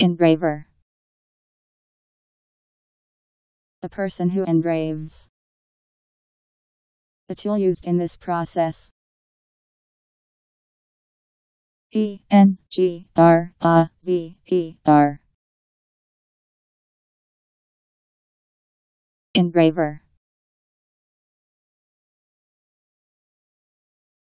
Engraver The person who engraves The tool used in this process E N G R A V E R Engraver